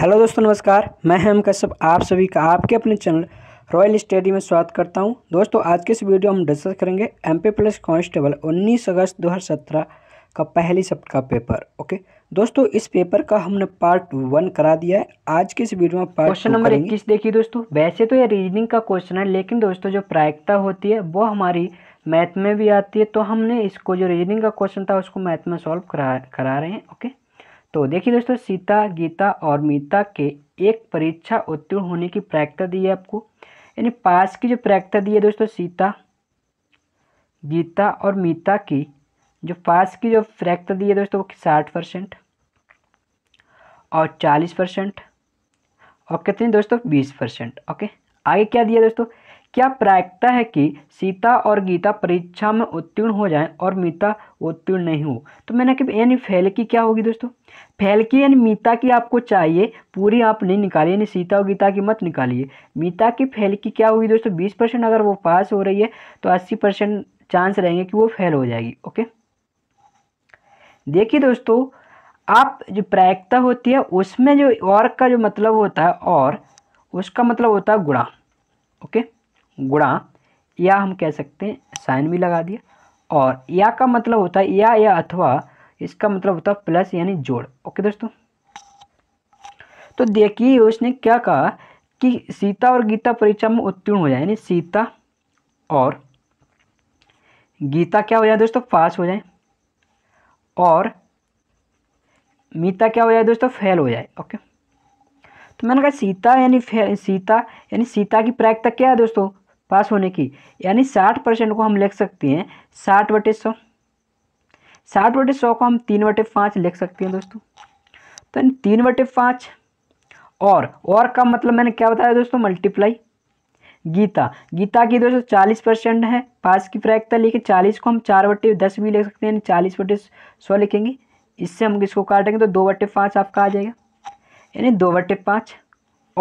hello दोस्तों नमस्कार मैं हेम कश्यप आप सभी का आपके अपने चैनल रॉयल स्टडी में स्वागत करता हूं दोस्तों आज के इस वीडियो हम डिस्कस करेंगे एमपी प्लस कांस्टेबल 19 अगस्त 2017 का पहली सप्ट का पेपर ओके दोस्तों इस पेपर का हमने पार्ट वन करा दिया है आज के इस वीडियो में पार्ट क्वेश्चन नंबर इक्कीस देखिए दोस्तों वैसे तो ये रीजनिंग का क्वेश्चन है लेकिन दोस्तों जो प्रायिकता होती है वो हमारी मैथ में भी आती है तो हमने इसको जो रीजनिंग का क्वेश्चन था उसको मैथ में सॉल्व करा करा रहे हैं ओके तो देखिए दोस्तों सीता गीता और मीता के एक परीक्षा उत्तीर्ण होने की प्रायिकता दी है आपको यानी पास की जो प्रायिकता दी है दोस्तों सीता गीता और मीता की जो पास की जो प्रायिकता दी है दोस्तों वो साठ परसेंट और चालीस परसेंट और कितनी दोस्तों बीस परसेंट ओके आगे क्या दिया दोस्तों क्या प्रायिकता है कि सीता और गीता परीक्षा में उत्तीर्ण हो जाएं और मीता उत्तीर्ण नहीं हो तो मैंने कि यानी फैल की क्या होगी दोस्तों फैल की यानी मीता की आपको चाहिए पूरी आप नहीं निकालिए यानी सीता और गीता की मत निकालिए मीता की फैल की क्या होगी दोस्तों बीस परसेंट अगर वो पास हो रही है तो अस्सी परसेंट चांस रहेंगे कि वो फेल हो जाएगी ओके देखिए दोस्तों आप जो प्रायिकता होती है उसमें जो और का जो मतलब होता है और उसका मतलब होता है गुणा ओके गुणा या हम कह सकते हैं साइन भी लगा दिया और या का मतलब होता है या या अथवा इसका मतलब होता है प्लस यानी जोड़ ओके दोस्तों तो देखिए उसने क्या कहा कि सीता और गीता परीक्षा में उत्तीर्ण हो जाए यानी सीता और गीता क्या हो जाए दोस्तों पास हो जाए और मीता क्या हो जाए दोस्तों फेल हो जाए ओके तो मैंने कहा सीता यानी फेल सीता यानी सीता की प्रायिकता क्या है दोस्तों पास होने की यानी साठ परसेंट को हम लिख सकते हैं साठ बटे सौ साठ बटे सौ को हम तीन बटे पाँच लिख सकते हैं दोस्तों तो तीन बटे पाँच और और का मतलब मैंने क्या बताया दोस्तों मल्टीप्लाई गीता गीता की दोस्तों चालीस परसेंट है पास की प्रायिकता लेकिन चालीस को हम चार बटे दस भी लिख सकते हैं यानी चालीस बटे सौ लिखेंगे इससे हम इसको काटेंगे तो दो बटे पाँच आपका आ जाएगा यानी दो बटे पाँच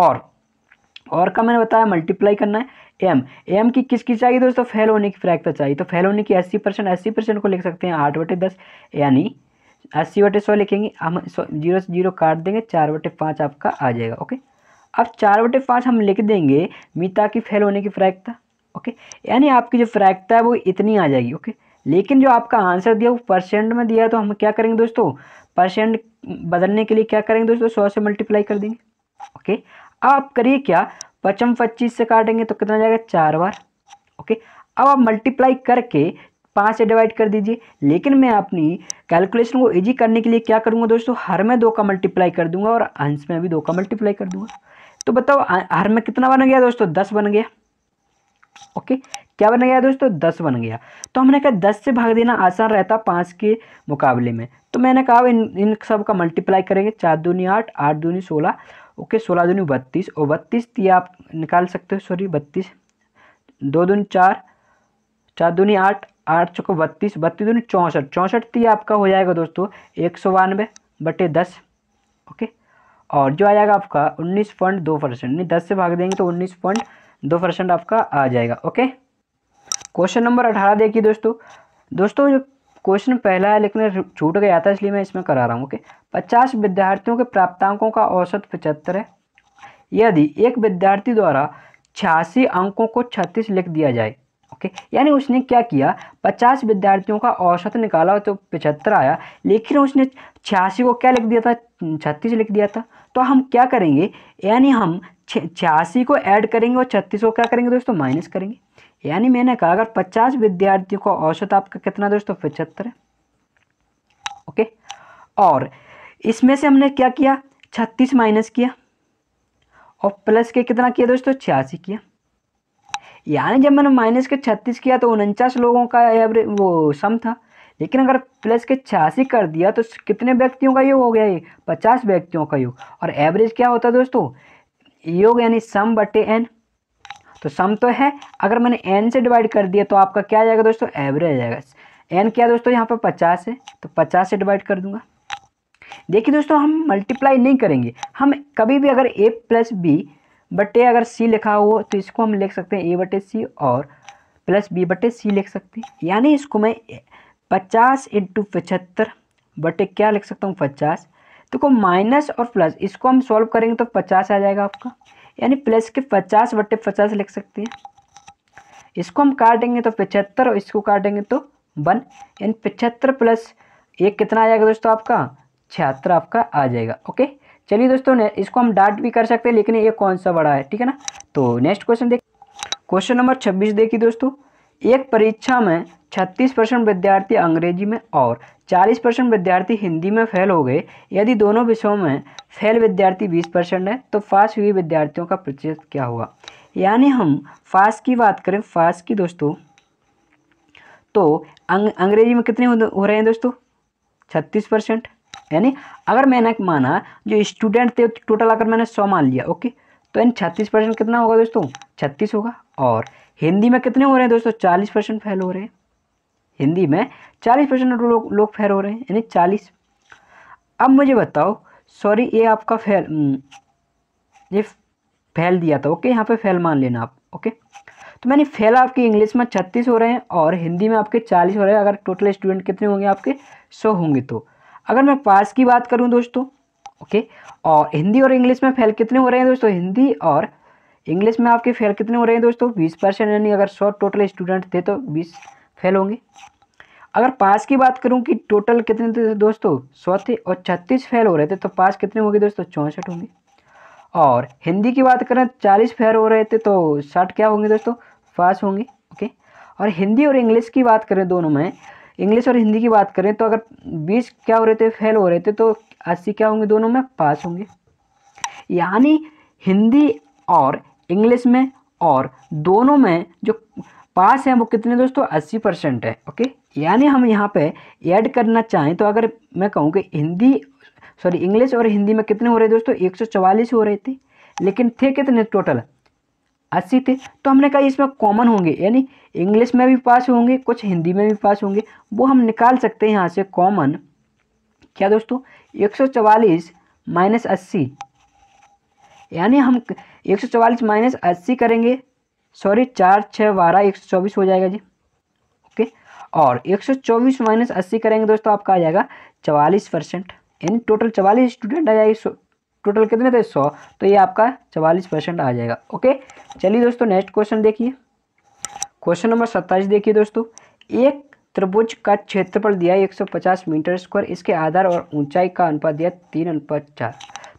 और और का मैंने बताया मल्टीप्लाई करना है एम एम की किसकी चाहिए दोस्तों फेल होने की फ्रैक्टर तो चाहिए तो फेल होने की अस्सी परसेंट अस्सी परसेंट को लिख सकते हैं आठ बटे दस यानी अस्सी बटे सौ लिखेंगे हम जीरो से जीरो काट देंगे चार बटे पाँच आपका आ जाएगा ओके अब चार बटे पाँच हम लिख देंगे मीता की फेल होने की फ्रैक्टा तो, ओके यानी आपकी जो फ्रैक्टा तो है वो इतनी आ जाएगी ओके लेकिन जो आपका आंसर दिया वो परसेंट में दिया तो हम क्या करेंगे दोस्तों परसेंट बदलने के लिए क्या करेंगे दोस्तों सौ से मल्टीप्लाई कर देंगे ओके आप करिए क्या पचम पच्चीस से काटेंगे तो कितना जाएगा चार बार ओके अब आप मल्टीप्लाई करके पाँच से डिवाइड कर दीजिए लेकिन मैं अपनी कैलकुलेशन को इजी करने के लिए क्या करूँगा दोस्तों हर में दो का मल्टीप्लाई कर दूंगा और अंश में भी दो का मल्टीप्लाई कर दूंगा तो बताओ हर में कितना बन गया दोस्तों दस बन गया ओके क्या बन गया दोस्तों दस बन गया तो हमने कहा दस से भाग देना आसान रहता पाँच के मुकाबले में तो मैंने कहा इन इन सब का मल्टीप्लाई करेंगे चार दूनी आठ आठ दूनी सोलह ओके सोलह दूनी बत्तीस और बत्तीस ती आप निकाल सकते हो सॉरी बत्तीस दो दूनी चार चार दूनी आठ आठ चौको बत्तीस बत्तीस दूनी चौंसठ चौंसठ ती आपका हो जाएगा दोस्तों एक सौ बानवे बटे दस ओके और जो आ जाएगा आपका उन्नीस पॉइंट दो परसेंट नहीं दस से भाग देंगे तो उन्नीस पॉइंट दो परसेंट आपका आ जाएगा ओके क्वेश्चन नंबर अठारह देखिए दोस्तों दोस्तों जो क्वेश्चन पहला है लेकिन छूट गया था इसलिए मैं इसमें करा रहा हूँ ओके पचास विद्यार्थियों के प्राप्तांकों का औसत पचहत्तर है यदि एक विद्यार्थी द्वारा छियासी अंकों को छत्तीस लिख दिया जाए ओके यानी उसने क्या किया पचास विद्यार्थियों का औसत निकाला तो पचहत्तर आया लेकिन उसने छियासी को क्या लिख दिया था छत्तीस लिख दिया था तो हम क्या करेंगे यानी हम छियासी को ऐड करेंगे और छत्तीस को क्या करेंगे दोस्तों माइनस करेंगे यानी मैंने कहा अगर पचास विद्यार्थियों का औसत आपका कितना दोस्तों तो पचहत्तर है ओके और इसमें से हमने क्या किया छत्तीस माइनस किया और प्लस के कितना किया दोस्तों छियासी किया यानी जब मैंने माइनस के छत्तीस किया तो उनचास लोगों का एवरेज वो सम था लेकिन अगर प्लस के छियासी कर दिया तो कितने व्यक्तियों का योग हो गया ये पचास व्यक्तियों का योग और एवरेज क्या होता है दोस्तों योग यानी सम बटे एन तो सम तो है अगर मैंने एन से डिवाइड कर दिया तो आपका क्या आ जाएगा दोस्तों एवरेज आ जाएगा एन क्या दोस्तों यहाँ पर पचास है तो पचास से डिवाइड कर दूंगा देखिए दोस्तों हम मल्टीप्लाई नहीं करेंगे हम कभी भी अगर ए प्लस बी बटे अगर सी लिखा हो तो इसको हम लिख सकते हैं ए बटे सी और प्लस बी बटे सी लिख सकते हैं यानी इसको मैं पचास इंटू पचहत्तर बटे क्या लिख सकता हूँ पचास देखो तो माइनस और प्लस इसको हम सॉल्व करेंगे तो पचास आ जाएगा आपका यानी प्लस के पचास बट्टे पचास लिख सकते हैं इसको हम काटेंगे तो पचहत्तर और इसको काटेंगे तो वन यानी पचहत्तर प्लस एक कितना आ जाएगा दोस्तों आपका छिहत्तर आपका आ जाएगा ओके चलिए दोस्तों ने इसको हम डाट भी कर सकते हैं लेकिन ये कौन सा बड़ा है ठीक है ना तो नेक्स्ट क्वेश्चन देख क्वेश्चन नंबर छब्बीस देखिए दोस्तों एक परीक्षा में 36 परसेंट विद्यार्थी अंग्रेजी में और 40 परसेंट विद्यार्थी हिंदी में फेल हो गए यदि दोनों विषयों में फेल विद्यार्थी 20 परसेंट है तो पास हुई विद्यार्थियों का प्रतिशत क्या हुआ यानी हम फास्ट की बात करें फास्ट की दोस्तों तो अंग, अंग्रेजी में कितने हो रहे हैं दोस्तों छत्तीस परसेंट यानी अगर मैंने माना जो स्टूडेंट थे टोटल अगर मैंने सौ मान लिया ओके तो यानी छत्तीस परसेंट कितना होगा दोस्तों छत्तीस होगा और हिंदी में कितने हो रहे हैं दोस्तों चालीस परसेंट फेल हो रहे हैं हिंदी में चालीस परसेंट लोग लो फेल हो रहे हैं यानी चालीस अब मुझे बताओ सॉरी ये आपका फेल हम्म, ये फेल दिया था ओके यहाँ पे फेल मान लेना आप ओके तो मैंने फेल आपकी इंग्लिश में छत्तीस हो रहे हैं और हिंदी में आपके चालीस हो रहे हैं अगर टोटल स्टूडेंट कितने होंगे आपके सौ होंगे तो अगर मैं पास की बात करूँ दोस्तों ओके और हिंदी और इंग्लिश में फेल कितने हो रहे हैं दोस्तों हिंदी और इंग्लिश में आपके फेल कितने हो रहे हैं दोस्तों बीस परसेंट यानी अगर सौ टोटल स्टूडेंट थे तो बीस फेल होंगे अगर पास की बात करूं कि टोटल कितने थे दोस्तों सौ थे और छत्तीस फेल हो रहे थे तो पास कितने होंगे दोस्तों चौंसठ होंगे और हिंदी की बात करें चालीस फेल हो रहे थे तो साठ क्या होंगे दोस्तों पास होंगे ओके और हिंदी और इंग्लिश की बात करें दोनों में इंग्लिश और हिंदी की बात करें तो अगर बीस क्या हो रहे थे फेल हो रहे थे तो अस्सी क्या होंगे दोनों में पास होंगे यानी हिंदी और इंग्लिश में और दोनों में जो पास हैं वो कितने दोस्तों अस्सी परसेंट है ओके यानी हम यहाँ पे ऐड करना चाहें तो अगर मैं कहूँ कि हिंदी सॉरी इंग्लिश और हिंदी में कितने हो रहे दोस्तों एक सौ चवालीस हो रहे थे लेकिन थे कितने टोटल अस्सी थे तो हमने कहा इसमें कॉमन होंगे यानी इंग्लिश में भी पास होंगे कुछ हिंदी में भी पास होंगे वो हम निकाल सकते हैं यहाँ से कॉमन क्या दोस्तों एक सौ चवालीस माइनस अस्सी यानी हम एक सौ चवालीस माइनस अस्सी करेंगे सॉरी चार छः बारह एक सौ चौबीस हो जाएगा जी ओके और एक सौ चौबीस माइनस अस्सी करेंगे दोस्तों आपका आ जाएगा चवालीस परसेंट यानी टोटल चवालीस स्टूडेंट आ जाएगी टोटल कितने थे सौ तो ये आपका चवालीस परसेंट आ जाएगा ओके चलिए दोस्तों नेक्स्ट क्वेश्चन देखिए क्वेश्चन नंबर सत्ताईस देखिए दोस्तों एक त्रिभुज का क्षेत्रफल दिया 150 मीटर स्क्वायर इसके आधार और ऊंचाई का अनुपात दिया तीन अनुपात चार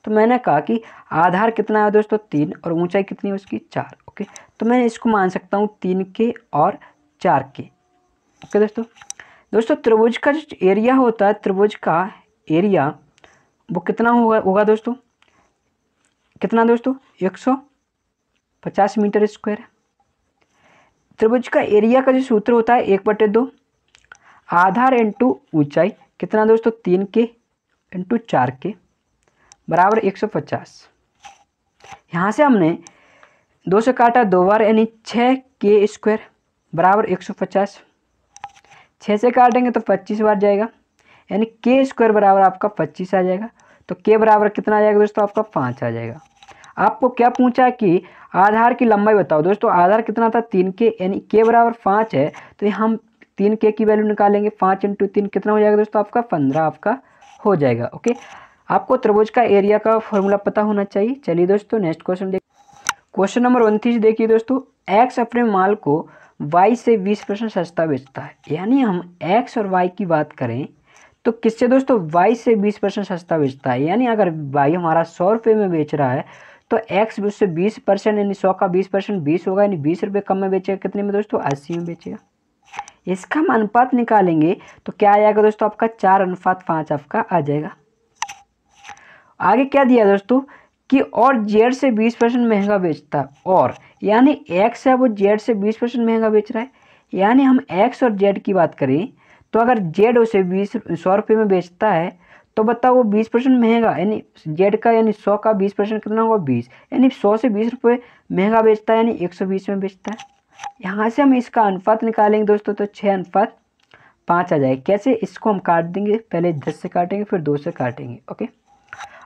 तो मैंने कहा कि आधार कितना है दोस्तों तीन और ऊंचाई कितनी है उसकी चार ओके तो मैं इसको मान सकता हूँ तीन के और चार के ओके दोस्तों दोस्तों त्रिभुज का जो एरिया होता है त्रिभुज का एरिया वो कितना होगा होगा दोस्तों कितना दोस्तों एक सौ पचास मीटर स्क्वायर त्रिभुज का एरिया का जो सूत्र होता है एक बटे दो आधार इंटू ऊंचाई कितना दोस्तों तीन के इंटू चार के बराबर एक सौ पचास यहाँ से हमने दो से काटा दो बार यानी छः के स्क्वायर बराबर एक सौ पचास छः से काटेंगे तो पच्चीस बार जाएगा यानी के स्क्वायर बराबर आपका पच्चीस आ जाएगा तो के बराबर कितना आ जाएगा दोस्तों आपका पाँच आ जाएगा आपको क्या पूछा कि आधार की लंबाई बताओ दोस्तों आधार कितना था तीन के यानी के बराबर पाँच है तो हम तीन के की वैल्यू निकालेंगे पाँच इंटू तीन कितना हो जाएगा दोस्तों आपका पंद्रह आपका हो जाएगा ओके आपको त्रिभुज का एरिया का फॉर्मूला पता होना चाहिए चलिए दोस्तों नेक्स्ट क्वेश्चन देख क्वेश्चन नंबर उनतीस देखिए दोस्तों एक्स अपने माल को वाई से बीस परसेंट सस्ता बेचता है यानी हम एक्स और वाई की बात करें तो किससे दोस्तों वाई से बीस परसेंट सस्ता बेचता है यानी अगर वाई हमारा सौ रुपये में बेच रहा है तो एक्स उससे बीस परसेंट यानी सौ का बीस परसेंट बीस होगा यानी बीस रुपये कम में बेचेगा कितने में दोस्तों अस्सी में बेचेगा इसका हम अनुपात निकालेंगे तो क्या आ जाएगा दोस्तों आपका चार अनुपात पाँच आपका आ जाएगा आगे क्या दिया दोस्तों कि और जेड से बीस परसेंट महंगा बेचता और यानी एक्स है वो जेड से बीस परसेंट महंगा बेच रहा है यानी हम एक्स और जेड की बात करें तो अगर जेड उसे बीस सौ रुपये में बेचता है तो बताओ वो बीस परसेंट महंगा यानी जेड का यानी सौ का बीस परसेंट कितना होगा बीस यानी सौ से बीस रुपये महंगा बेचता है यानी एक सौ बीस में बेचता है यहाँ से हम इसका अनुपात निकालेंगे दोस्तों तो छः अनुपात पाँच आ जाए कैसे इसको हम काट देंगे पहले दस से काटेंगे फिर दो से काटेंगे ओके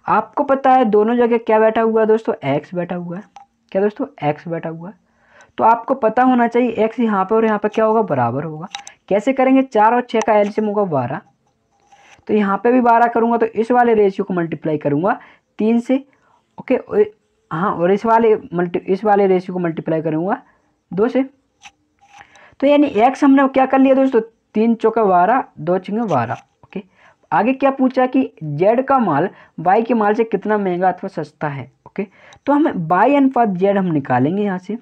आपको पता है दोनों जगह क्या बैठा हुआ है दोस्तों एक्स बैठा हुआ है क्या दोस्तों एक्स बैठा हुआ है तो आपको पता होना चाहिए एक्स यहाँ पर और यहाँ पर क्या होगा बराबर होगा कैसे करेंगे चार और छः का एल्शियम होगा बारह तो यहाँ पे भी बारह करूँगा तो इस वाले रेशियो को मल्टीप्लाई करूँगा तीन से ओके हाँ और इस वाले मल्टी इस वाले रेशियो को मल्टीप्लाई करूँगा दो से तो यानी एक्स हमने क्या कर लिया दोस्तों तीन चौका बारह दो चिंगे बारह आगे क्या पूछा कि जेड का माल बाई के माल से कितना महंगा अथवा सस्ता है ओके तो हम बाई अनुपात जेड हम निकालेंगे यहाँ से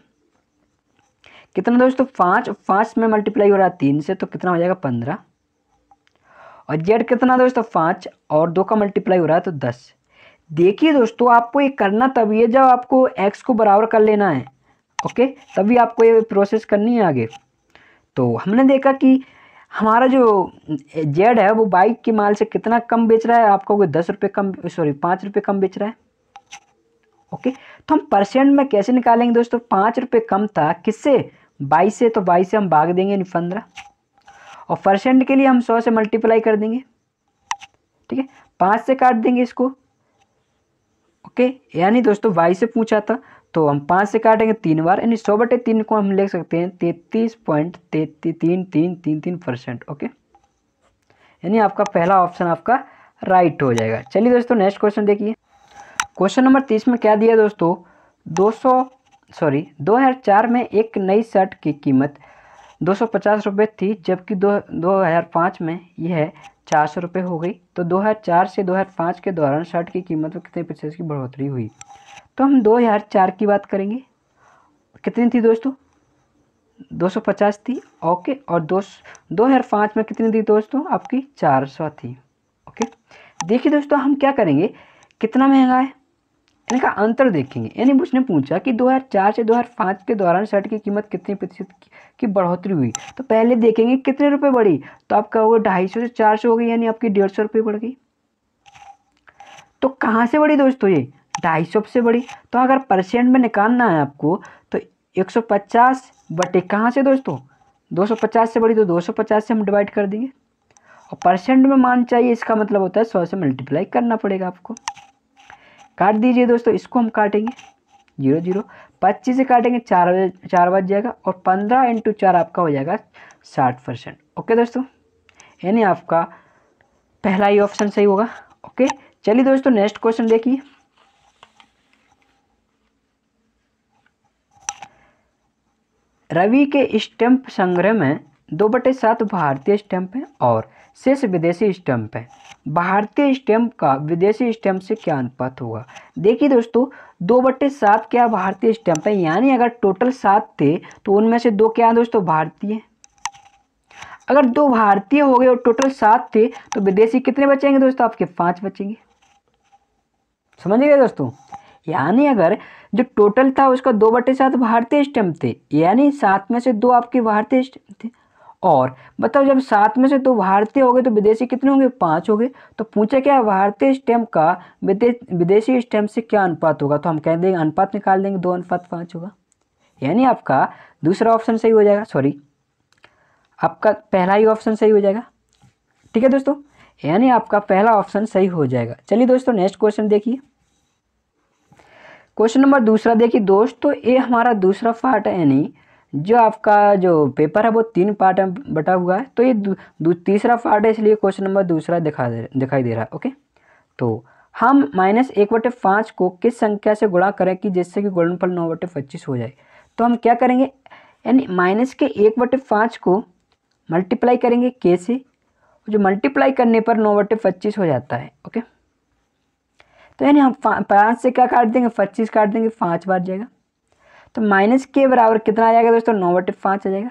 कितना दोस्तों पाँच पाँच में मल्टीप्लाई हो रहा है तीन से तो कितना हो जाएगा पंद्रह और जेड कितना दोस्तों पाँच और दो का मल्टीप्लाई हो रहा है तो दस देखिए दोस्तों आपको ये करना तभी है जब आपको एक्स को बराबर कर लेना है ओके तभी आपको ये प्रोसेस करनी है आगे तो हमने देखा कि हमारा जो जेड है वो बाइक के माल से कितना कम बेच रहा है आप कहोगे दस रुपये कम सॉरी पाँच रुपये कम बेच रहा है ओके तो हम परसेंट में कैसे निकालेंगे दोस्तों पाँच रुपये कम था किससे बाईस से तो बाईस से हम भाग देंगे नहीं पंद्रह और परसेंट के लिए हम सौ से मल्टीप्लाई कर देंगे ठीक है पाँच से काट देंगे इसको ओके यानी दोस्तों बाईस से पूछा था तो हम पाँच से काटेंगे तीन बार यानी सौ बटे तीन को हम ले सकते हैं तैतीस पॉइंट तैतीस तीन तीन तीन तीन परसेंट ओके यानी आपका पहला ऑप्शन आपका राइट हो जाएगा चलिए दोस्तों नेक्स्ट क्वेश्चन देखिए क्वेश्चन नंबर तीस में क्या दिया दोस्तों दो सौ सॉरी दो हज़ार चार में एक नई शर्ट की कीमत दो सौ पचास रुपये थी जबकि दो दो हज़ार पाँच में यह चार सौ रुपये हो गई तो 2004 से 2005 के दौरान शर्ट की कीमत में कितने प्रतिशत की बढ़ोतरी हुई तो हम 2004 की बात करेंगे कितनी थी दोस्तों 250 थी ओके और दो दो हज़ार पाँच में कितनी थी दोस्तों आपकी 400 थी ओके देखिए दोस्तों हम क्या करेंगे कितना महंगा है इनका अंतर देखेंगे यानी मुझने पूछा कि 2004 से 2005 के दौरान शर्ट की कीमत कितनी प्रतिशत की बढ़ोतरी हुई तो पहले देखेंगे कितने रुपए बढ़ी तो आप कहोगे ढाई सौ से चार सौ हो गई यानी आपकी डेढ़ सौ रुपये बढ़ गई तो कहाँ से बढ़ी दोस्तों ये ढाई सौ से बढ़ी तो अगर परसेंट में निकालना है आपको तो एक सौ पचास बटे कहाँ से दोस्तों दो सौ पचास से बढ़ी तो दो सौ पचास से हम डिवाइड कर देंगे और परसेंट में मान चाहिए इसका मतलब होता है सौ से मल्टीप्लाई करना पड़ेगा आपको काट दीजिए दोस्तों इसको हम काटेंगे जीरो जीरो पच्चीस से काटेंगे चार चार बज जाएगा और पंद्रह इंटू चार आपका हो जाएगा साठ परसेंट ओके दोस्तों यानी आपका पहला ही ऑप्शन सही होगा ओके चलिए दोस्तों नेक्स्ट क्वेश्चन देखिए रवि के स्टैंप संग्रह में दो बटे सात भारतीय स्टैंप है और शेष विदेशी स्टैंप है भारतीय स्टैंप का विदेशी स्टैंप से क्या अनुपात होगा देखिए दोस्तों दो बटे सात क्या भारतीय स्टैंप है यानी अगर टोटल सात थे तो उनमें से दो क्या दोस्तों भारतीय अगर दो भारतीय हो गए और टोटल सात थे तो विदेशी कितने बचेंगे दोस्तों आपके पाँच बचेंगे समझ गए दोस्तों यानी अगर जो टोटल था उसका दो बटे सात भारतीय स्टैंप थे यानी सात में से दो आपके भारतीय स्टैंप थे और बताओ जब सात में से दो भारतीय हो गए तो विदेशी कितने होंगे पाँच हो गए तो पूछा क्या भारतीय स्टैम्प का विदेशी स्टैम्प से क्या अनुपात होगा तो हम कह देंगे अनुपात निकाल देंगे दो अनुपात पाँच होगा यानी आपका दूसरा ऑप्शन सही हो जाएगा सॉरी आपका पहला ही ऑप्शन सही हो जाएगा ठीक है दोस्तों यानी आपका पहला ऑप्शन सही हो जाएगा चलिए दोस्तों नेक्स्ट क्वेश्चन देखिए क्वेश्चन नंबर दूसरा देखिए दोस्तों ये हमारा दूसरा पार्ट है यानी जो आपका जो पेपर है वो तीन पार्ट में बटा हुआ है तो ये तीसरा पार्ट है इसलिए क्वेश्चन नंबर दूसरा दिखा दे दिखाई दे रहा है ओके तो हम माइनस एक बटे पाँच को किस संख्या से गुणा करें कि जिससे कि गोल्डन फल नौ बटे पच्चीस हो जाए तो हम क्या करेंगे यानी माइनस के एक बटे पाँच को मल्टीप्लाई करेंगे के से जो मल्टीप्लाई करने पर नौ बटे पच्चीस हो जाता है ओके तो यानी हम पाँच से क्या काट देंगे पच्चीस काट देंगे पाँच बार जाएगा तो माइनस के बराबर कितना आ जाएगा दोस्तों नौ बटे पाँच आ जाएगा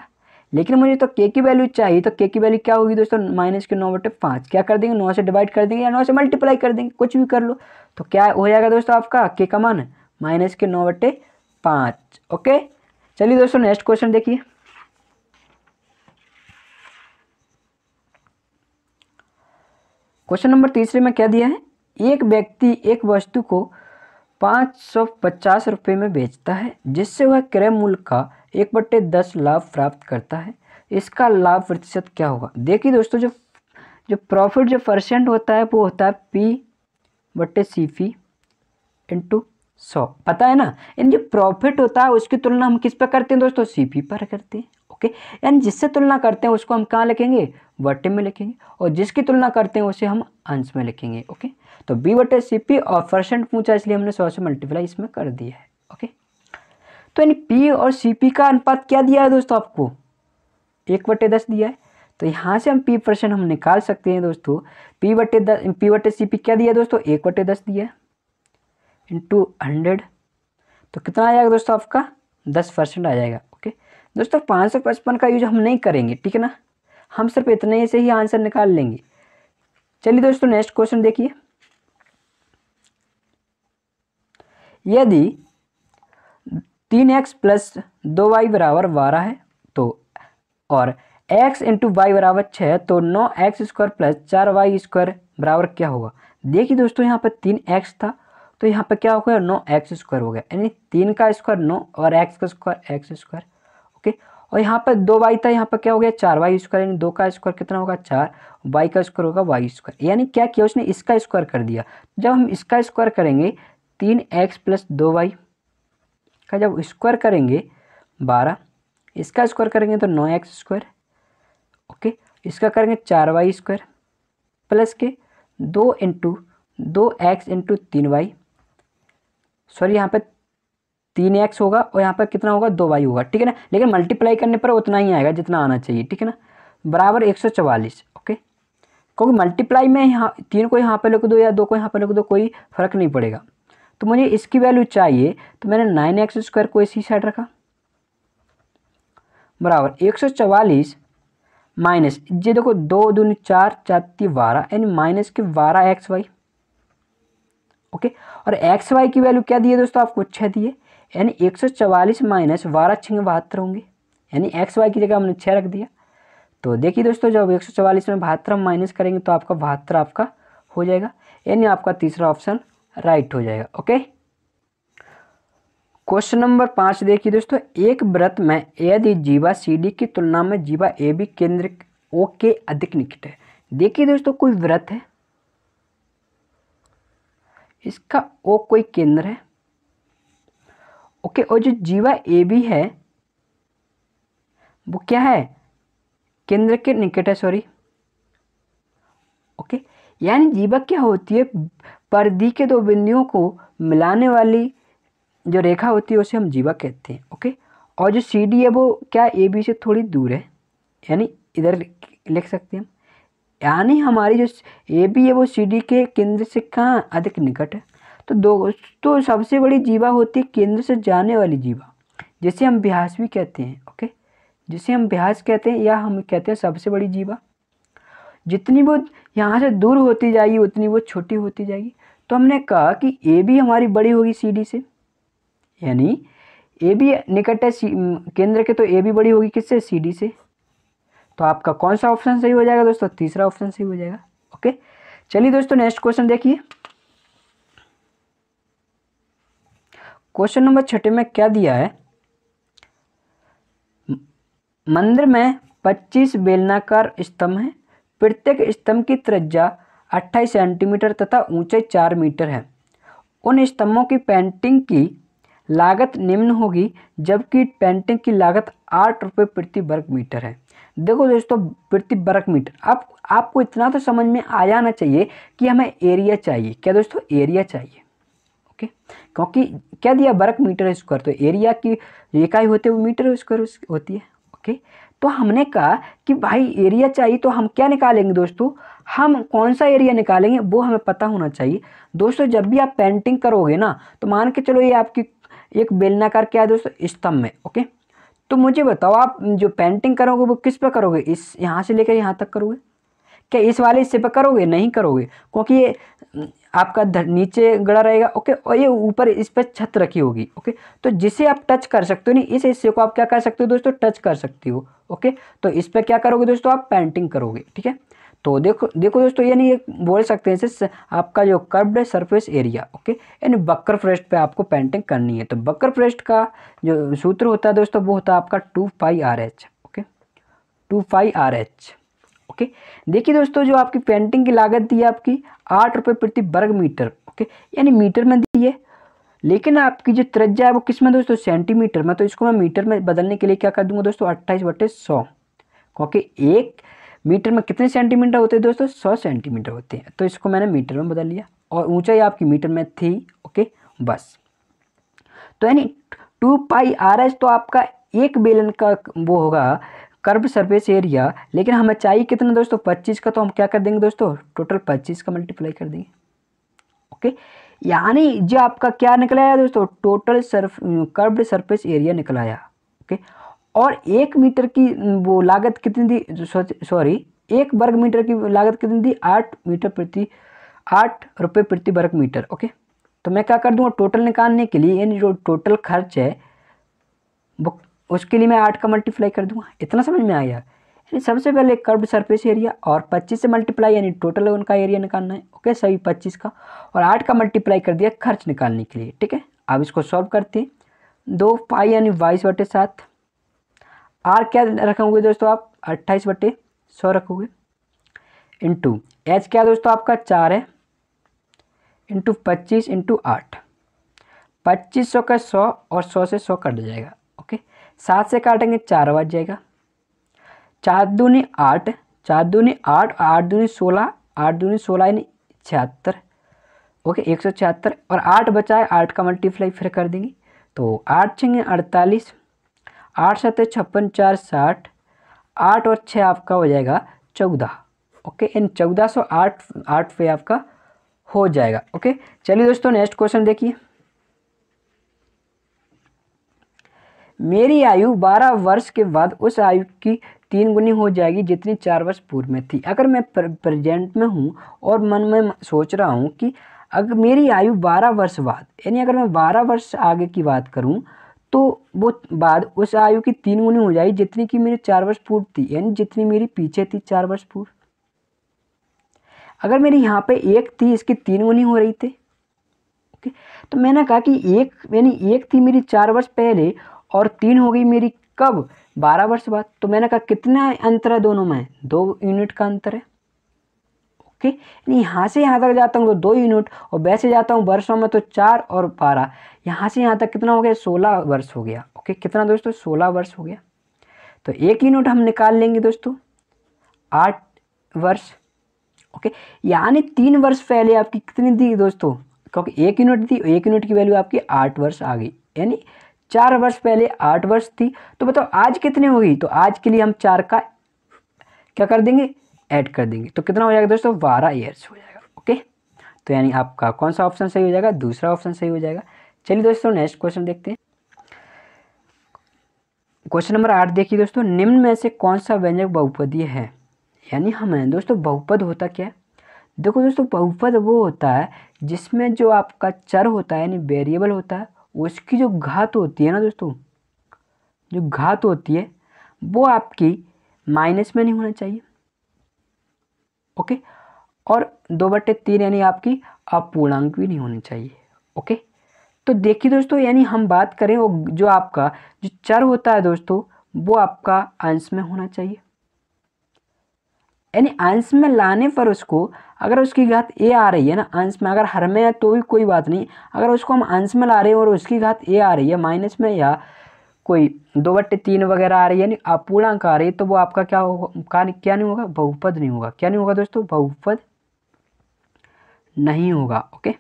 लेकिन मुझे तो के की वैल्यू चाहिए तो के की वैल्यू क्या होगी दोस्तों माइनस के नौ बटे पाँच क्या कर देंगे नौ से डिवाइड कर देंगे या नौ से मल्टीप्लाई कर देंगे कुछ भी कर लो तो क्या हो जाएगा दोस्तों आपका के का मान माइनस के नौ बटे पाँच ओके चलिए दोस्तों नेक्स्ट क्वेश्चन देखिए क्वेश्चन नंबर तीसरे में क्या दिया है एक व्यक्ति एक वस्तु को पाँच सौ पचास रुपये में बेचता है जिससे वह क्रय मूल्य का एक बट्टे दस लाभ प्राप्त करता है इसका लाभ प्रतिशत क्या होगा देखिए दोस्तों जो जो प्रॉफिट जो परसेंट होता है वो होता है पी बट्टे सी पी इंटू सौ पता है ना यानी जो प्रॉफिट होता है उसकी तुलना हम किस पर करते हैं दोस्तों सी पी पर करते हैं ओके यानी जिससे तुलना करते हैं उसको हम कहाँ लिखेंगे वटे में लिखेंगे और जिसकी तुलना करते हैं उसे हम अंश में लिखेंगे ओके तो बी वटे सी पी और परसेंट पूछा इसलिए हमने सौ से मल्टीप्लाई इसमें कर दिया है ओके तो यानी पी और सी पी का अनुपात क्या दिया है दोस्तों आपको एक बटे दस दिया है तो यहाँ से हम पी परसेंट हम निकाल सकते हैं दोस्तों पी वटे दस पी वटे सी पी क्या दिया दोस्तों एक बटे दस दिया है इंटू हंड्रेड तो कितना आ जाएगा दोस्तों आपका दस परसेंट आ जाएगा ओके दोस्तों पाँच सौ पचपन का यूज हम नहीं करेंगे ठीक है ना हम सिर्फ इतने से ही आंसर निकाल लेंगे चलिए दोस्तों नेक्स्ट क्वेश्चन देखिए यदि तीन एक्स प्लस दो वाई बराबर बारह है तो और एक्स इंटू वाई बराबर छः है तो नौ एक्स स्क्वायर प्लस चार वाई स्क्वायर बराबर क्या होगा देखिए दोस्तों यहाँ पर तीन एक्स था तो यहाँ पर क्या हो गया नौ एक्स स्क्वायर हो गया यानी तीन का स्क्वायर नौ और एक्स का स्क्वायर एक्स स्क्वायर ओके और यहाँ पर दो वाई था यहाँ पर क्या हो गया चार वाई स्क्वायर यानी दो का स्क्वायर कितना होगा चार वाई का स्क्वायर होगा वाई स्क्वायर यानी क्या किया उसने इसका स्क्वायर कर दिया जब हम इसका स्क्वायर करेंगे तीन एक्स प्लस दो वाई का जब स्क्वायर करेंगे बारह इसका स्क्वायर करेंगे तो नौ एक्स स्क्वायर ओके इसका करेंगे चार वाई स्क्वायर प्लस के दो इंटू दो एक्स इंटू तीन वाई सॉरी यहाँ पर तीन एक्स होगा और यहाँ पर कितना होगा दो वाई होगा ठीक है ना लेकिन मल्टीप्लाई करने पर उतना ही आएगा जितना आना चाहिए ठीक है ना बराबर एक सौ चवालीस ओके क्योंकि मल्टीप्लाई में यहाँ तीन को यहाँ पर लिख दो या दो को यहाँ पर लिख दो कोई फ़र्क नहीं पड़ेगा तो मुझे इसकी वैल्यू चाहिए तो मैंने नाइन एक्स स्क्वायर को इसी साइड रखा बराबर एक सौ चवालीस माइनस ये देखो दो दून चार चाती बारह यानी माइनस के बारह एक्स वाई ओके और एक्स वाई की वैल्यू क्या दी है दोस्तों आपको छः दिए यानी एक सौ चवालीस माइनस बारह छिंग बहत्तर होंगे यानी एक्स वाई की जगह हमने छः रख दिया तो देखिए दोस्तों जब एक सौ चवालीस में बहत्तर हम माइनस करेंगे तो आपका बहत्तर आपका हो जाएगा यानी आपका तीसरा ऑप्शन राइट हो जाएगा ओके क्वेश्चन नंबर पाँच देखिए दोस्तों एक व्रत में यदि जीवा सी डी की तुलना में जीवा ए बी केंद्र ओ के अधिक निकट है देखिए दोस्तों कोई व्रत है इसका ओ कोई केंद्र है ओके और जो जीवा ए बी है वो क्या है केंद्र के निकट है सॉरी ओके यानी जीवा क्या होती है परिधि के दो बिंदुओं को मिलाने वाली जो रेखा होती है उसे हम जीवा कहते हैं ओके और जो सी डी है वो क्या ए बी से थोड़ी दूर है यानी इधर लिख सकते हैं यानी हमारी जो ए बी है वो सी डी के केंद्र से कहाँ अधिक निकट है तो दोस्तों सबसे बड़ी जीवा होती है केंद्र से जाने वाली जीवा जिसे हम ब्यास भी कहते हैं ओके जिसे हम ब्यास कहते हैं या हम कहते हैं सबसे बड़ी जीवा जितनी वो यहाँ से दूर होती जाएगी उतनी वो छोटी होती जाएगी तो हमने कहा कि ए भी हमारी बड़ी होगी सी डी से यानी ए भी निकट है केंद्र के तो ए भी बड़ी होगी किससे सी डी से तो आपका कौन सा ऑप्शन सही हो जाएगा दोस्तों तीसरा ऑप्शन सही हो जाएगा ओके चलिए दोस्तों नेक्स्ट क्वेश्चन देखिए क्वेश्चन नंबर छठे में क्या दिया है मंदिर में 25 बेलनाकार स्तंभ हैं प्रत्येक स्तंभ की त्रिज्या 28 सेंटीमीटर तथा ऊंचाई 4 मीटर है उन स्तंभों की पेंटिंग की लागत निम्न होगी जबकि पेंटिंग की लागत आठ रुपये प्रति वर्ग मीटर है देखो दोस्तों प्रति वर्ग मीटर आप आपको इतना तो समझ में आ जाना चाहिए कि हमें एरिया चाहिए क्या दोस्तों एरिया चाहिए ओके क्योंकि तो क्या दिया वर्ग मीटर स्क्वायर तो एरिया की इकाई होते हुए मीटर स्क्वायर होती है ओके तो हमने कहा कि भाई एरिया चाहिए तो हम क्या निकालेंगे दोस्तों हम कौन सा एरिया निकालेंगे वो हमें पता होना चाहिए दोस्तों जब भी आप पेंटिंग करोगे ना तो मान के चलो ये आपकी एक बेलनाकार क्या है दोस्तों स्तंभ में ओके तो मुझे बताओ आप जो पेंटिंग करोगे वो किस पर करोगे इस यहाँ से लेकर यहाँ तक करोगे क्या इस वाले इससे पर करोगे नहीं करोगे क्योंकि ये आपका नीचे गड़ा रहेगा ओके और ये ऊपर इस पर छत रखी होगी ओके तो जिसे आप टच कर सकते हो नहीं इस हिस्से को आप क्या कर सकते हो दोस्तों टच कर सकती हो ओके तो इस पर क्या करोगे दोस्तों आप पेंटिंग करोगे ठीक है तो देखो देखो दोस्तों यानी ये बोल सकते हैं इसे आपका जो कर्ब्ड सरफेस एरिया ओके यानी बकर फ्रेस्ट पे आपको पेंटिंग करनी है तो बकर फ्रेस्ट का जो सूत्र होता है दोस्तों वो होता है आपका two five R H okay two five R H okay देखिए दोस्तों जो आपकी पेंटिंग की लागत दी है आपकी आठ रुपये प्रति वर्ग मीटर ओके यानी मीटर में दी है लेकिन आपकी जो त्रजा है वो किस में दोस्तों सेंटीमीटर में तो इसको मैं मीटर में बदलने के लिए क्या कर दूंगा दोस्तों अट्ठाईस बटे सौ क्योंकि एक मीटर में कितने सेंटीमीटर होते हैं दोस्तों सौ सेंटीमीटर होते हैं तो इसको मैंने मीटर में बदल लिया और ऊंचाई आपकी मीटर में थी ओके बस तो यानी टू पाई आर एस तो आपका एक बेलन का वो होगा कर्व सरफेस एरिया लेकिन हमें चाहिए कितना दोस्तों पच्चीस का तो हम क्या कर देंगे दोस्तों टोटल पच्चीस का मल्टीप्लाई कर देंगे ओके यानी जो आपका क्या निकलाया आया दोस्तों टोटल सर्फ कर्व सर्फेस एरिया निकल आया ओके और एक मीटर की वो लागत कितनी थी सॉरी एक वर्ग मीटर की लागत कितनी थी आठ मीटर प्रति आठ रुपये प्रति वर्ग मीटर ओके तो मैं क्या कर दूंगा टोटल निकालने के लिए यानी जो टोटल खर्च है उसके लिए मैं आठ का मल्टीप्लाई कर दूंगा इतना समझ में आया यानी सबसे पहले कर्व्ड सरफेस एरिया और 25 से मल्टीप्लाई यानी टोटल उनका एरिया निकालना है ओके सभी 25 का और आठ का मल्टीप्लाई कर दिया खर्च निकालने के लिए ठीक है अब इसको सॉल्व करते हैं दो पाई यानी बाईस बटे सात आर क्या रखोगे दोस्तों आप अट्ठाईस बटे सौ रखोगे इंटू एच क्या दोस्तों आपका चार है इंटू पच्चीस इंटू आठ पच्चीस सौ का सौ और सौ से सौ कट जाएगा सात से काटेंगे चार बज जाएगा चार दूनी आठ चार दूनी आठ आठ दूनी सोलह आठ दूनी सोलह यानी छिहत्तर ओके एक सौ छिहत्तर और आठ बचा है आठ का मल्टीप्लाई फिर कर देंगे तो आठ छेंगे अड़तालीस आठ सत्य छप्पन चार साठ आठ और छः आपका हो जाएगा चौदह ओके इन चौदह सौ आठ आठ पे आपका हो जाएगा ओके चलिए दोस्तों नेक्स्ट क्वेश्चन देखिए मेरी आयु बारह वर्ष के बाद उस आयु की तीन गुनी हो जाएगी जितनी चार वर्ष पूर्व में थी अगर मैं प्रेजेंट में हूँ और मन में सोच रहा हूँ कि अगर मेरी आयु बारह वर्ष बाद यानी अगर मैं बारह वर्ष आगे की बात करूँ तो वो बाद उस आयु की तीन गुनी हो जाएगी जितनी कि मेरी चार वर्ष पूर्व थी यानी जितनी मेरी पीछे थी चार वर्ष पूर्व अगर मेरी यहाँ पर एक थी इसकी तीन गुनी हो रही थी ओके तो मैंने कहा कि एक यानी एक थी मेरी चार वर्ष पहले और तीन हो गई मेरी कब बारह वर्ष बाद तो मैंने कहा कितना अंतर है दोनों में दो यूनिट का अंतर है ओके नहीं यहाँ से यहाँ तक जाता हूँ तो दो यूनिट और वैसे जाता हूँ वर्षों में तो चार और बारह यहाँ से यहाँ तक कितना हो गया सोलह वर्ष हो गया ओके कितना दोस्तों सोलह वर्ष हो गया तो एक यूनिट हम निकाल लेंगे दोस्तों आठ वर्ष ओके यानी तीन वर्ष पहले आपकी कितनी दी दोस्तों क्योंकि एक यूनिट थी एक यूनिट की वैल्यू आपकी आठ वर्ष आ गई यानी चार वर्ष पहले आठ वर्ष थी तो बताओ आज कितनी होगी तो आज के लिए हम चार का क्या कर देंगे ऐड कर देंगे तो कितना हो जाएगा दोस्तों बारह ईयर्स हो जाएगा ओके तो यानी आपका कौन सा ऑप्शन सही हो जाएगा दूसरा ऑप्शन सही हो जाएगा चलिए दोस्तों नेक्स्ट क्वेश्चन देखते हैं क्वेश्चन नंबर आठ देखिए दोस्तों निम्न में से कौन सा व्यंजक बहुपदीय है यानी हमें दोस्तों बहुपद होता क्या है देखो दोस्तों बहुपद वो होता है जिसमें जो आपका चर होता है यानी वेरिएबल होता है उसकी जो घात होती है ना दोस्तों जो घात होती है वो आपकी माइनस में नहीं होना चाहिए ओके और दो बटे तीन यानी आपकी अपूर्णांक भी नहीं होनी चाहिए ओके तो देखिए दोस्तों यानी हम बात करें वो जो आपका जो चर होता है दोस्तों वो आपका अंश में होना चाहिए यानी अंश में लाने पर उसको अगर उसकी घात ए आ रही है ना अंश में अगर हर में है तो भी कोई बात नहीं अगर उसको हम अंश में ला रहे हैं और उसकी घात ए आ रही है माइनस में या कोई दो बट्टे तीन वगैरह आ रही है यानी अपूर्णांक आ रही है तो वो आपका क्या होगा क्या नहीं होगा बहुपद नहीं होगा क्या नहीं होगा दोस्तों बहुपद नहीं होगा ओके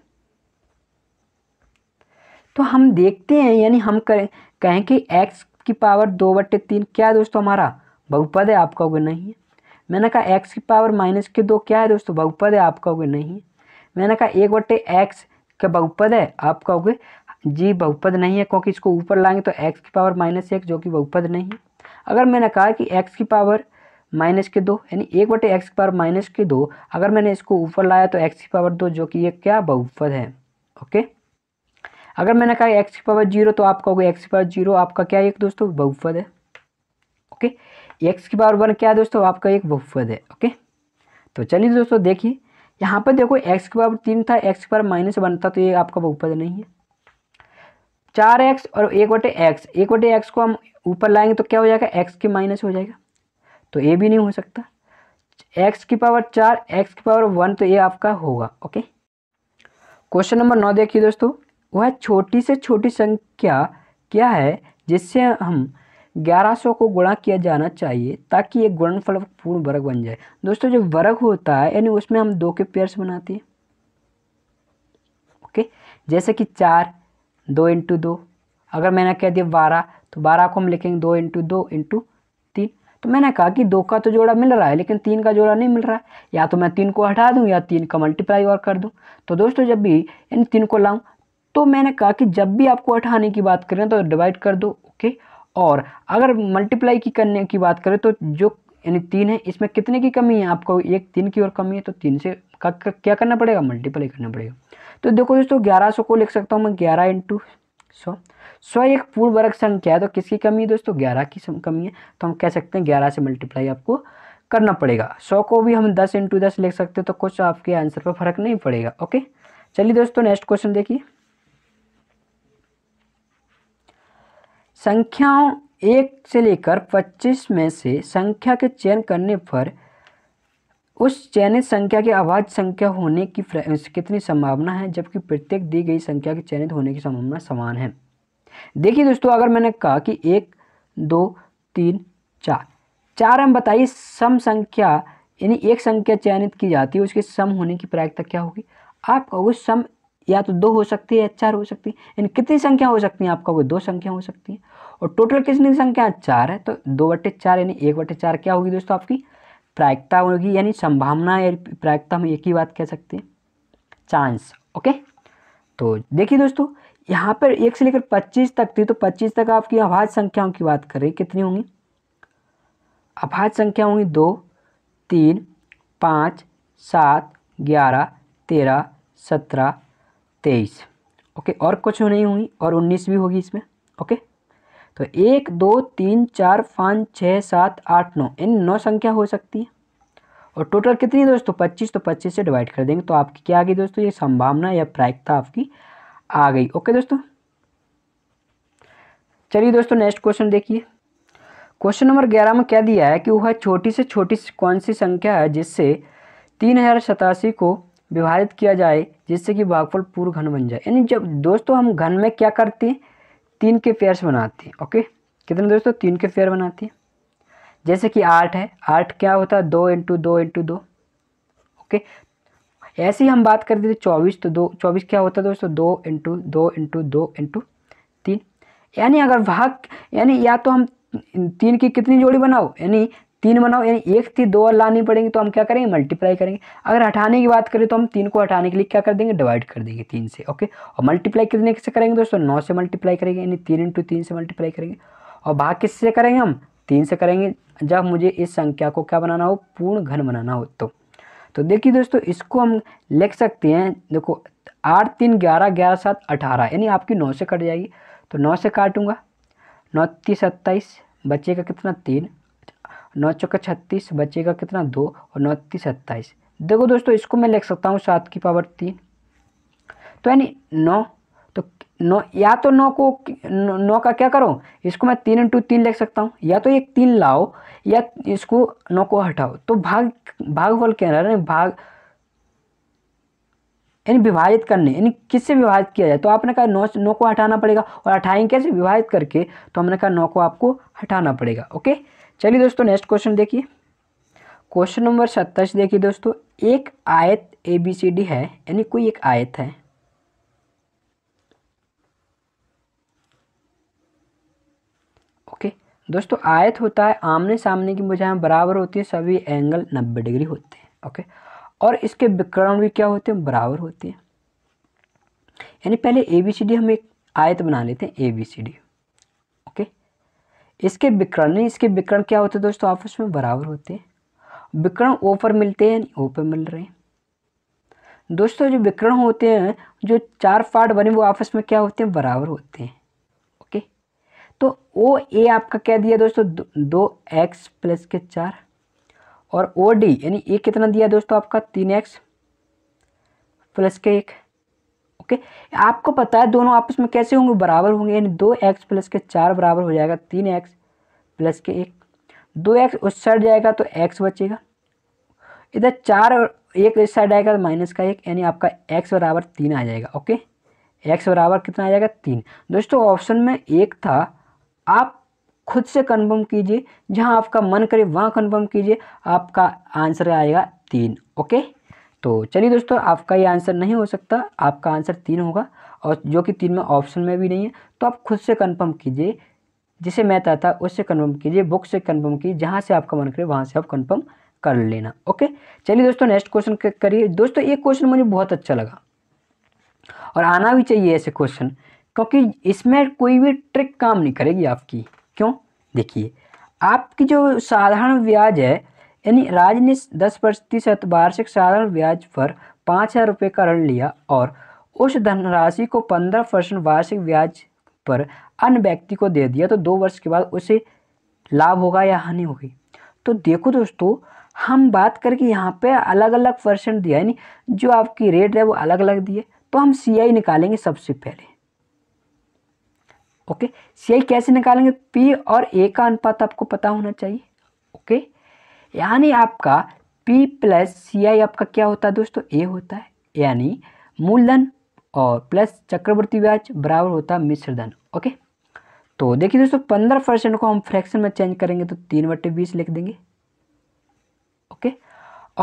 तो हम देखते हैं यानी हम करें कहें कि एक्स की पावर दो बट्टे तीन क्या है दोस्तों हमारा बहुपद है आपका होगा नहीं है मैंने कहा एक्स की पावर माइनस के दो क्या है दोस्तों बहुपद है आप कहोगे नहीं मैंने कहा एक बट्टे एक्स का बहुपद है आप कहोगे जी बहुपद नहीं है क्योंकि इसको ऊपर लाएंगे तो एक्स की पावर माइनस एक जो कि बहुपद नहीं है अगर मैंने कहा कि एक्स की पावर माइनस के दो यानी एक बटे एक्स की पावर माइनस के दो अगर मैंने इसको ऊपर लाया तो एक्स की पावर दो जो कि ये क्या बहुपद है ओके अगर मैंने कहा एक्स की पावर जीरो तो आप कहोगे एक्स की पावर जीरो आपका क्या एक दोस्तों बहुपद है ओके एक्स की पावर वन क्या है दोस्तों आपका एक बहुपद है ओके तो चलिए दोस्तों देखिए यहाँ पर देखो एक्स की पावर तीन था एक्स की पावर माइनस वन था तो ये आपका बहुपद नहीं है चार एक्स और एक बटे एक्स एक बटे एक्स को हम ऊपर लाएंगे तो क्या हो जाएगा एक्स के माइनस हो जाएगा तो ये भी नहीं हो सकता एक्स की पावर चार एक्स की पावर वन तो ये आपका होगा ओके क्वेश्चन नंबर नौ देखिए दोस्तों वह छोटी से छोटी संख्या क्या है जिससे हम 1100 को गुणा किया जाना चाहिए ताकि एक गुणनफल पूर्ण वर्ग बन जाए दोस्तों जो वर्ग होता है यानी उसमें हम दो के पेयर्स बनाते हैं ओके जैसे कि चार दो इंटू दो अगर मैंने कह दिया बारह तो बारह को हम लिखेंगे दो इंटू दो इंटू तीन तो मैंने कहा कि दो का तो जोड़ा मिल रहा है लेकिन तीन का जोड़ा नहीं मिल रहा है या तो मैं तीन को हटा दूँ या तीन का मल्टीप्लाई और कर दूँ तो दोस्तों जब भी इन तीन को लाऊँ तो मैंने कहा कि जब भी आपको हटाने की बात करें तो डिवाइड कर दो ओके और अगर मल्टीप्लाई की करने की बात करें तो जो यानी तीन है इसमें कितने की कमी है आपको एक तीन की और कमी है तो तीन से का, का, क्या करना पड़ेगा मल्टीप्लाई करना पड़ेगा तो देखो दोस्तों ग्यारह सौ को लिख सकता हूँ मैं ग्यारह इंटू सौ सौ एक पूर्ण वर्ग संख्या है तो किसकी कमी है दोस्तों ग्यारह की कमी है तो हम कह सकते हैं ग्यारह से मल्टीप्लाई आपको करना पड़ेगा सौ को भी हम दस इंटू दस लिख सकते हैं तो कुछ आपके आंसर पर फर्क नहीं पड़ेगा ओके चलिए दोस्तों नेक्स्ट क्वेश्चन देखिए संख्याओं एक से लेकर पच्चीस में से संख्या के चयन करने पर उस चयनित संख्या के अभाज्य संख्या होने की कितनी संभावना है जबकि प्रत्येक दी गई संख्या के चयनित होने की संभावना समान है देखिए दोस्तों अगर मैंने कहा कि एक दो तीन चार चार हम बताइए सम संख्या यानी एक संख्या चयनित की जाती है उसके सम होने की प्रायिकता क्या होगी आप कहोगे सम या तो दो हो सकती है या चार हो सकती है यानी कितनी संख्या हो सकती है आपका कोई दो संख्या हो सकती है और टोटल कितनी संख्या चार है तो दो बटे चार यानी एक बटे चार क्या होगी दोस्तों आपकी प्रायिकता होगी यानी संभावना या प्रायिकता हम एक ही बात कह सकते हैं चांस ओके तो देखिए दोस्तों यहाँ पर एक से लेकर पच्चीस तक थी तो पच्चीस तक आपकी अभाज्य संख्याओं की बात करें कितनी होंगी अभाज्य संख्या होंगी दो तीन पाँच सात ग्यारह तेरह सत्रह तेईस ओके और कुछ नहीं हुई और उन्नीस भी होगी इसमें ओके तो एक दो तीन चार पाँच छः सात आठ नौ इन नौ संख्या हो सकती है और टोटल कितनी दोस्तों तो पच्चीस तो पच्चीस से डिवाइड कर देंगे तो आपकी क्या आ गई दोस्तों ये संभावना या प्रायिकता आपकी आ गई ओके दोस्तों चलिए दोस्तों नेक्स्ट क्वेश्चन देखिए क्वेश्चन नंबर ग्यारह में क्या दिया है कि वह छोटी से छोटी कौन सी संख्या है जिससे तीन हज़ार सतासी को विभाजित किया जाए जिससे कि भागफल पूर्व घन बन जाए यानी जब दोस्तों हम घन में क्या करते हैं तीन के पेयर्स बनाते हैं ओके कितने दोस्तों तीन के पेयर बनाते हैं जैसे कि आठ है आठ क्या होता है दो इंटू दो इंटू दो ओके ऐसे ही हम बात करते थे चौबीस तो दो चौबीस क्या होता है दोस्तों दो इंटू दो इंटू दो इंटू तीन यानी अगर भाग यानी या तो हम तीन की कितनी जोड़ी बनाओ यानी तीन बनाओ यानी एक थी दो और लानी पड़ेंगी तो हम क्या करेंगे मल्टीप्लाई करेंगे अगर हटाने की बात करें तो हम तीन को हटाने के लिए क्या कर देंगे डिवाइड कर देंगे तीन से ओके और मल्टीप्लाई कितने से करेंगे दोस्तों नौ से मल्टीप्लाई करेंगे यानी तीन इंटू तीन से मल्टीप्लाई करेंगे और भाग किससे करेंगे हम तीन से करेंगे जब मुझे इस संख्या को क्या बनाना हो पूर्ण घन बनाना हो तो तो देखिए दोस्तों इसको हम लिख सकते हैं देखो आठ तीन ग्यारह ग्यारह सात अठारह यानी आपकी नौ से कट जाएगी तो नौ से काटूंगा नौ तीस सत्ताईस बच्चे का कितना तीन नौ चौके छत्तीस बचेगा कितना दो और नौ तीस सत्ताईस देखो दोस्तों इसको मैं लिख सकता हूँ सात की पावर तीन तो यानी नौ तो नौ या तो नौ को नौ, का क्या करो इसको मैं तीन इंटू तीन लिख सकता हूँ या तो एक तीन लाओ या इसको नौ को हटाओ तो भाग भागफल के रहा है भाग यानी विभाजित करने यानी किससे विभाजित किया जाए तो आपने कहा नौ नौ को हटाना पड़ेगा और हटाएंगे कैसे विभाजित करके तो हमने कहा नौ को आपको हटाना पड़ेगा ओके चलिए दोस्तों नेक्स्ट क्वेश्चन देखिए क्वेश्चन नंबर सत्ताईस देखिए दोस्तों एक आयत ए बी सी डी है यानी कोई एक आयत है ओके दोस्तों आयत होता है आमने सामने की बुझाएं बराबर होती है सभी एंगल नब्बे डिग्री होते हैं ओके और इसके विकर्ण भी क्या होते हैं बराबर होते हैं यानी पहले ए बी सी डी हम एक आयत बना लेते हैं A B C D okay इसके विकरण नहीं इसके विकरण क्या होते हैं दोस्तों आपस में बराबर होते हैं विकरण ओ पर मिलते हैं ओ पर मिल रहे हैं दोस्तों जो विकरण होते हैं जो चार पार्ट बने वो आपस में क्या होते हैं बराबर होते हैं ओके तो ओ ए आपका क्या दिया दोस्तों दो, दो एक्स प्लस के चार और ओ डी यानी ए कितना दिया दोस्तों आपका तीन एक्स प्लस के एक ओके आपको पता है दोनों आपस में कैसे होंगे बराबर होंगे यानी दो एक्स प्लस के चार बराबर हो जाएगा तीन एक्स प्लस के एक दो एक्स उस साइड जाएगा तो एक्स बचेगा इधर चार और एक इस साइड आएगा तो माइनस का एक यानी आपका एक्स बराबर तीन आ जाएगा ओके एक्स बराबर कितना आ जाएगा तीन दोस्तों ऑप्शन में एक था आप खुद से कन्फर्म कीजिए जहां आपका मन करे वहां कन्फर्म कीजिए आपका आंसर आएगा तीन ओके तो चलिए दोस्तों आपका ये आंसर नहीं हो सकता आपका आंसर तीन होगा और जो कि तीन में ऑप्शन में भी नहीं है तो आप खुद से कन्फर्म कीजिए जिसे मैं था उससे कन्फर्म कीजिए बुक से कन्फर्म कीजिए जहाँ से आपका मन करे वहाँ से आप कन्फर्म कर लेना ओके चलिए दोस्तों नेक्स्ट क्वेश्चन करिए दोस्तों ये क्वेश्चन मुझे बहुत अच्छा लगा और आना भी चाहिए ऐसे क्वेश्चन क्योंकि इसमें कोई भी ट्रिक काम नहीं करेगी आपकी क्यों देखिए आपकी जो साधारण ब्याज है यानी राज ने दस प्रतिशत वार्षिक साधारण ब्याज पर पाँच हज़ार रुपये का ऋण लिया और उस धनराशि को पंद्रह परसेंट वार्षिक ब्याज पर अन्य व्यक्ति को दे दिया तो दो वर्ष के बाद उसे लाभ होगा या हानि होगी तो देखो दोस्तों हम बात करके यहाँ पे अलग अलग परसेंट दिया यानी जो आपकी रेट है वो अलग अलग दिए तो हम सी आई निकालेंगे सबसे पहले ओके सी आई कैसे निकालेंगे पी और ए का अनुपात आपको पता होना चाहिए ओके यानी आपका पी प्लस सी आई आपका क्या होता है दोस्तों ए होता है यानी मूलधन और प्लस चक्रवर्ती ब्याज बराबर होता है मिश्रधन ओके तो देखिए दोस्तों पंद्रह परसेंट को हम फ्रैक्शन में चेंज करेंगे तो तीन बट्टे बीस लिख देंगे ओके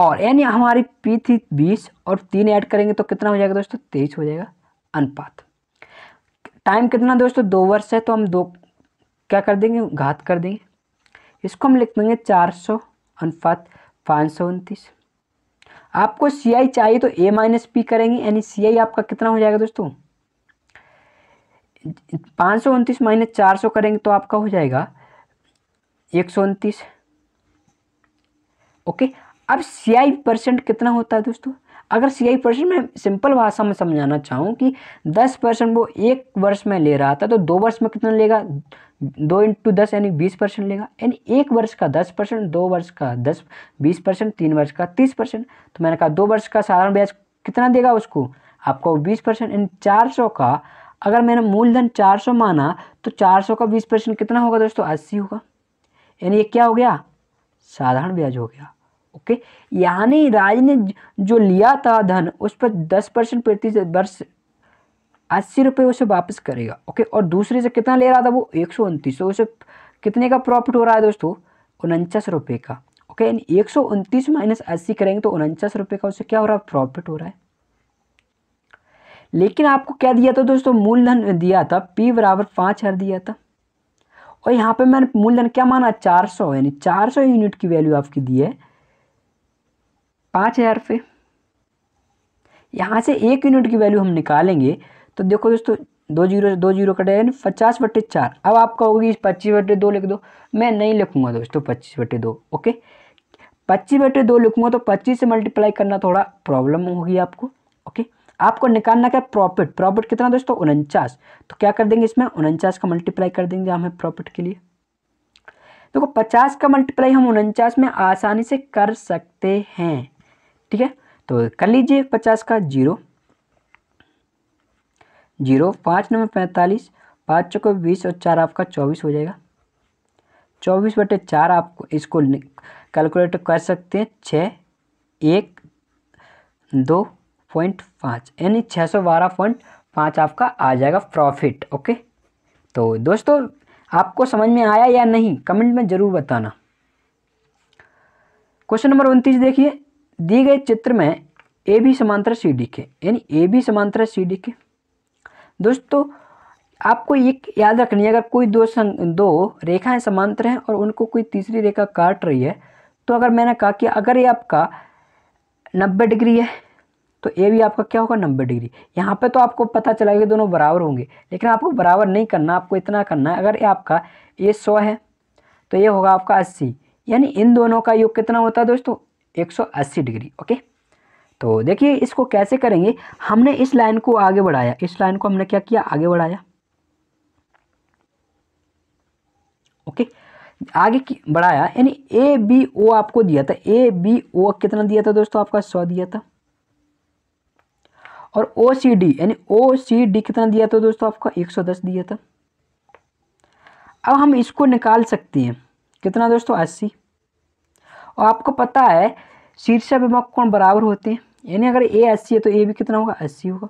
और यानी हमारी पी थी बीस और तीन ऐड करेंगे तो कितना हो जाएगा दोस्तों तेईस हो जाएगा अनुपात टाइम कितना दोस्तों दो वर्ष है तो हम दो क्या कर देंगे घात कर देंगे इसको हम लिख देंगे चार सौ अनुपात पाँच सौ उनतीस आपको सी आई चाहिए तो ए माइनस पी करेंगे यानी सी आई आपका कितना हो जाएगा दोस्तों पाँच सौ उनतीस माइनस चार सौ करेंगे तो आपका हो जाएगा एक सौ उनतीस ओके अब सी आई परसेंट कितना होता है दोस्तों अगर सी आई परसेंट मैं सिंपल भाषा में समझाना चाहूँ कि दस परसेंट वो एक वर्ष में ले रहा था तो दो वर्ष में कितना लेगा दो इंटू दस यानी बीस परसेंट लेगा यानी एक वर्ष का दस परसेंट दो वर्ष का दस बीस परसेंट तीन वर्ष का तीस परसेंट तो मैंने कहा दो वर्ष का साधारण ब्याज कितना देगा उसको आपको बीस परसेंट यानी चार सौ का अगर मैंने मूलधन चार सौ माना तो चार सौ का बीस परसेंट कितना होगा दोस्तों अस्सी होगा यानी ये क्या हो गया साधारण ब्याज हो गया ओके यानी राज ने जो लिया था धन उस पर दस परसेंट प्रति वर्ष अस्सी रुपये उसे वापस करेगा ओके और दूसरे से कितना ले रहा था वो एक सौ उनतीस तो उसे कितने का प्रॉफिट हो रहा है दोस्तों उनचास रुपये का ओके यानी एक सौ उनतीस माइनस अस्सी करेंगे तो उनचास रुपये का उसे क्या हो रहा है प्रॉफिट हो रहा है लेकिन आपको क्या दिया था दोस्तों मूलधन दिया था पी बराबर पाँच हर दिया था और यहाँ पर मैंने मूलधन क्या माना चार सौ यानी चार सौ यूनिट की वैल्यू आपकी दी है पाँच हज़ार पे यहाँ से एक यूनिट की वैल्यू हम निकालेंगे तो देखो दोस्तों दो जीरो दो जीरो कटे यानी पचास बटे चार अब आप कहोगे पच्चीस बटे दो लिख दो मैं नहीं लिखूंगा दोस्तों पच्चीस बटे दो ओके पच्चीस बटे दो लिखूंगा तो पच्चीस से मल्टीप्लाई करना थोड़ा प्रॉब्लम होगी आपको ओके आपको निकालना क्या प्रॉफिट प्रॉफिट कितना दोस्तों उनचास तो क्या कर देंगे इसमें उनचास का मल्टीप्लाई कर देंगे हमें प्रॉफिट के लिए देखो पचास का मल्टीप्लाई हम उनचास में आसानी से कर सकते हैं ठीक है तो कर लीजिए पचास का जीरो जीरो पाँच नंबर पैंतालीस पाँच चौको बीस और चार आपका चौबीस हो जाएगा चौबीस बटे चार आप इसको कैलकुलेट कर सकते हैं छः एक दो पॉइंट पाँच यानी छः सौ बारह पॉइंट पाँच आपका आ जाएगा प्रॉफिट ओके तो दोस्तों आपको समझ में आया या नहीं कमेंट में ज़रूर बताना क्वेश्चन नंबर उनतीस देखिए दिए गए चित्र में ए बी समांतर सी डी के यानी ए बी समांतर सी डी के दोस्तों आपको ये याद रखनी है अगर कोई दो संग दो रेखाएं समांतर हैं और उनको कोई तीसरी रेखा काट रही है तो अगर मैंने कहा कि अगर ये आपका नब्बे डिग्री है तो ए भी आपका क्या होगा नब्बे डिग्री यहाँ पे तो आपको पता चला कि दोनों बराबर होंगे लेकिन आपको बराबर नहीं करना आपको इतना करना है अगर ये आपका ए सौ है तो ये होगा आपका अस्सी यानी इन दोनों का योग कितना होता है दोस्तों एक सौ अस्सी डिग्री ओके तो देखिए इसको कैसे करेंगे हमने इस लाइन को आगे बढ़ाया इस लाइन को हमने क्या किया आगे बढ़ाया ओके आगे बढ़ाया यानी ए बी ओ आपको दिया था ए बी ओ कितना दिया था दोस्तों आपका सौ दिया था और ओ सी डी यानी ओ सी डी कितना दिया था दोस्तों आपका एक सौ दस दिया था अब हम इसको निकाल सकते हैं कितना दोस्तों अस्सी और आपको पता है शीर्षाभिमुख कोण बराबर होते हैं यानी अगर ए अस्सी है तो ए भी कितना होगा अस्सी होगा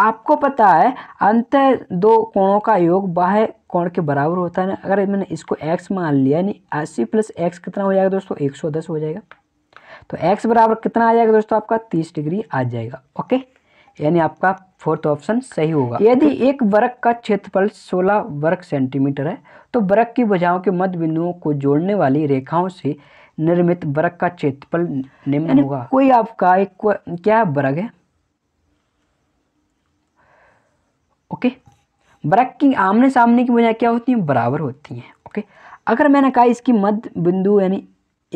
आपको पता है अंत दो कोणों का योग बाह्य कोण के बराबर होता है ना अगर मैंने इसको x मान लिया यानी अस्सी प्लस एक्स कितना हो जाएगा दोस्तों एक सौ दस हो जाएगा तो x बराबर कितना आ जाएगा दोस्तों आपका तीस डिग्री आ जाएगा ओके यानी आपका फोर्थ ऑप्शन सही होगा यदि एक वर्ग का क्षेत्रफल 16 वर्ग सेंटीमीटर है तो वर्ग की भुजाओं के मध्य बिंदुओं को जोड़ने वाली रेखाओं से निर्मित वर्ग का क्षेत्रफल निम्न होगा कोई आपका एक को, क्या वर्ग है ओके वर्ग की आमने सामने की वजह क्या होती है बराबर होती हैं ओके अगर मैंने कहा इसकी मध्य बिंदु यानी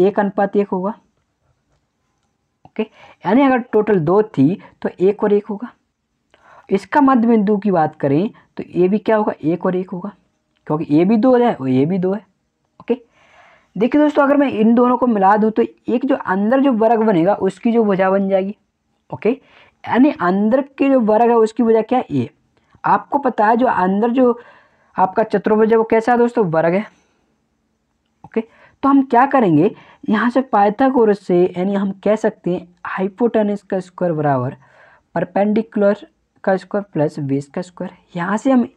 एक अनुपात एक होगा ओके यानी अगर टोटल दो थी तो एक और एक होगा इसका मध्य बिंदु की बात करें तो ये भी क्या होगा एक और एक होगा क्योंकि ये भी दो है और ये भी दो है देखिए दोस्तों अगर मैं इन दोनों को मिला दूँ तो एक जो अंदर जो वर्ग बनेगा उसकी जो वजह बन जाएगी ओके यानी अंदर के जो वर्ग है उसकी वजह क्या ए आपको पता है जो अंदर जो आपका चतुर्भुज है वो कैसा है दोस्तों वर्ग है ओके तो हम क्या करेंगे यहाँ से पाइथागोरस से यानी हम कह सकते हैं हाइपोटेनिस का स्क्वायर बराबर परपेंडिकुलर का स्क्वायर प्लस बेस का स्क्वायर यहाँ से हम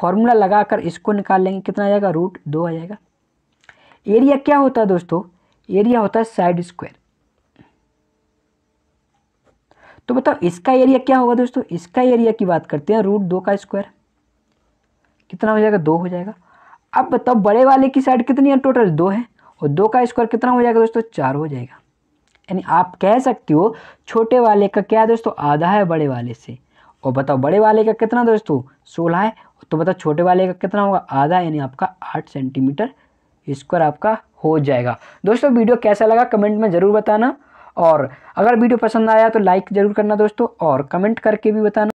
फॉर्मूला लगाकर इसको निकाल लेंगे कितना आ जाएगा रूट दो आ जाएगा एरिया क्या होता है दोस्तों एरिया होता है साइड स्क्वायर तो बताओ इसका एरिया क्या होगा दोस्तों इसका एरिया की बात करते हैं रूट दो का स्क्वायर कितना हो जाएगा दो हो जाएगा अब बताओ बड़े वाले की साइड कितनी है टोटल दो है और दो का स्क्वायर कितना हो जाएगा दोस्तों चार हो जाएगा यानी आप कह सकते हो छोटे वाले का क्या है दोस्तों आधा है बड़े वाले से और बताओ बड़े वाले का कितना दोस्तों सोलह है तो बताओ छोटे वाले का कितना होगा आधा यानी आपका आठ सेंटीमीटर स्क्वायर आपका हो जाएगा दोस्तों वीडियो कैसा लगा कमेंट में ज़रूर बताना और अगर वीडियो पसंद आया तो लाइक ज़रूर करना दोस्तों और कमेंट करके भी बताना